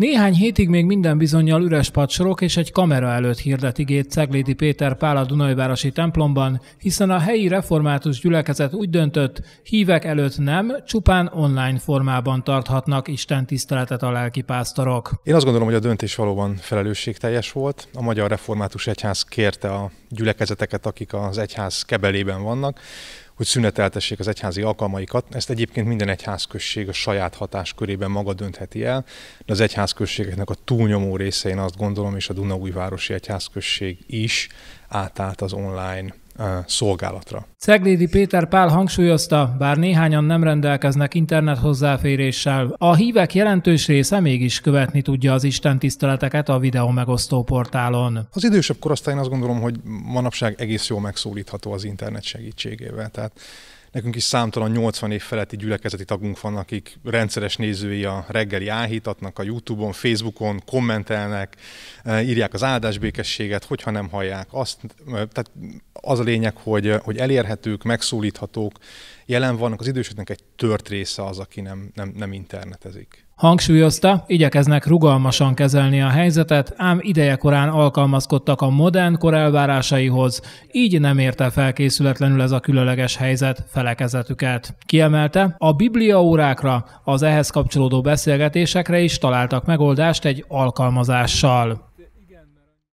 Néhány hétig még minden bizonyal üres padsorok és egy kamera előtt hirdet igét Ceglédi Péter Pál a Dunajvárosi templomban, hiszen a helyi református gyülekezet úgy döntött, hívek előtt nem, csupán online formában tarthatnak Isten tiszteletet a lelkipásztorok. Én azt gondolom, hogy a döntés valóban felelősségteljes volt. A Magyar Református Egyház kérte a gyülekezeteket, akik az egyház kebelében vannak, hogy szüneteltessék az egyházi alkalmaikat. Ezt egyébként minden egyházközség a saját hatáskörében maga döntheti el, de az egyházközségeknek a túlnyomó része, én azt gondolom, és a Dunaújvárosi Egyházközség is átállt az online eh, szolgálatra. Ceglédi Péter Pál hangsúlyozta, bár néhányan nem rendelkeznek internet hozzáféréssel, a hívek jelentős része mégis követni tudja az Isten tiszteleteket a videó megosztó portálon. Az idősebb korosztályon azt gondolom, hogy manapság egész jól megszólítható az internet segítségével. Tehát Nekünk is számtalan 80 év feletti gyülekezeti tagunk van, akik rendszeres nézői a reggeli áhítatnak, a Youtube-on, Facebookon, kommentelnek, eh, írják az áldásbékességet, hogyha nem hallják azt. Eh, tehát az a lényeg, hogy, eh, hogy elérhető elérhetők, megszólíthatók. Jelen vannak az idősöknek egy tört része az, aki nem, nem, nem internetezik. Hangsúlyozta, igyekeznek rugalmasan kezelni a helyzetet, ám idejekorán alkalmazkodtak a modern kor elvárásaihoz, így nem érte felkészületlenül ez a különleges helyzet felekezetüket. Kiemelte, a bibliaórákra, az ehhez kapcsolódó beszélgetésekre is találtak megoldást egy alkalmazással.